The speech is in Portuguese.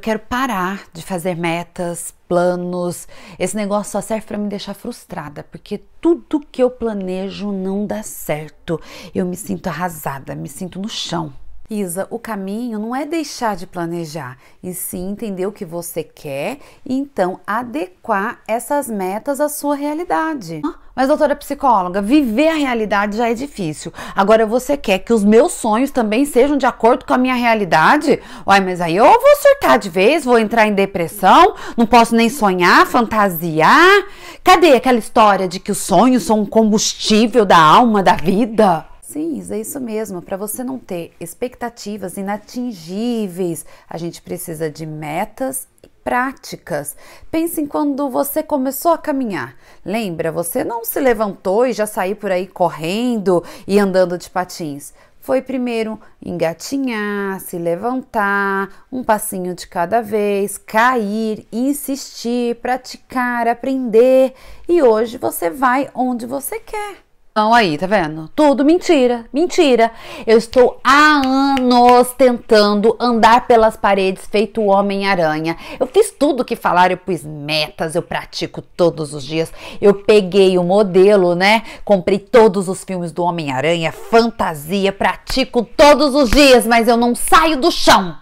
quero parar de fazer metas, planos. Esse negócio só serve para me deixar frustrada, porque tudo que eu planejo não dá certo. Eu me sinto arrasada, me sinto no chão. Isa, o caminho não é deixar de planejar, e sim entender o que você quer e então adequar essas metas à sua realidade. Ah, mas, doutora psicóloga, viver a realidade já é difícil. Agora você quer que os meus sonhos também sejam de acordo com a minha realidade? Uai, mas aí eu vou surtar de vez, vou entrar em depressão, não posso nem sonhar, fantasiar. Cadê aquela história de que os sonhos são um combustível da alma, da vida? Sim, é isso mesmo. Para você não ter expectativas inatingíveis, a gente precisa de metas práticas. Pense em quando você começou a caminhar. Lembra, você não se levantou e já saiu por aí correndo e andando de patins. Foi primeiro engatinhar, se levantar, um passinho de cada vez, cair, insistir, praticar, aprender. E hoje você vai onde você quer. Então aí, tá vendo? Tudo mentira, mentira. Eu estou há anos tentando andar pelas paredes feito Homem-Aranha. Eu fiz tudo que falaram, eu pus metas, eu pratico todos os dias. Eu peguei o modelo, né? Comprei todos os filmes do Homem-Aranha, fantasia, pratico todos os dias, mas eu não saio do chão.